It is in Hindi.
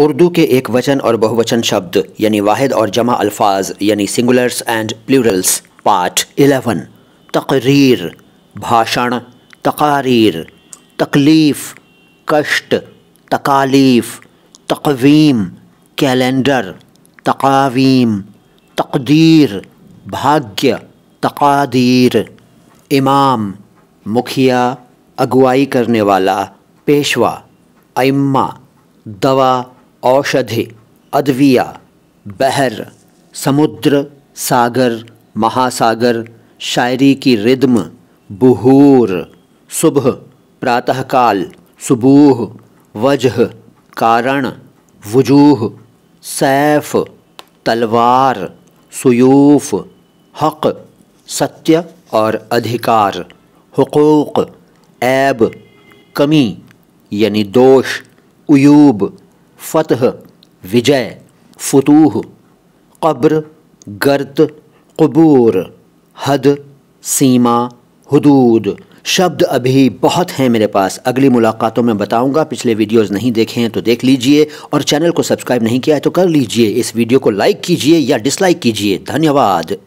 उर्दू के एक वचन और बहुवचन शब्द यानी वाहिद और जमा अल्फाज यानी singulars and plurals part eleven तकरीर भाषण तकारीर तकलीफ़ कष्ट तकालीफ तकवीम कैलेंडर तकावीम तकदीर भाग्य तकादीर इमाम मुखिया अगुवाई करने वाला पेशवा अम्मा दवा औषधि अद्विया बहर समुद्र सागर महासागर शायरी की रिद्म बुहूर सुबह प्रातःकाल सुबूह वजह कारण वजूह सैफ तलवार सयूफ हक सत्य और अधिकार हकूक़ ऐब कमी यानी दोष उयूब फ़तह विजय फतूह कब्र गर्त कबूर हद सीमा हदूद शब्द अभी बहुत हैं मेरे पास अगली मुलाकातों में बताऊंगा पिछले वीडियोस नहीं देखे हैं तो देख लीजिए और चैनल को सब्सक्राइब नहीं किया है तो कर लीजिए इस वीडियो को लाइक कीजिए या डिसलाइक कीजिए धन्यवाद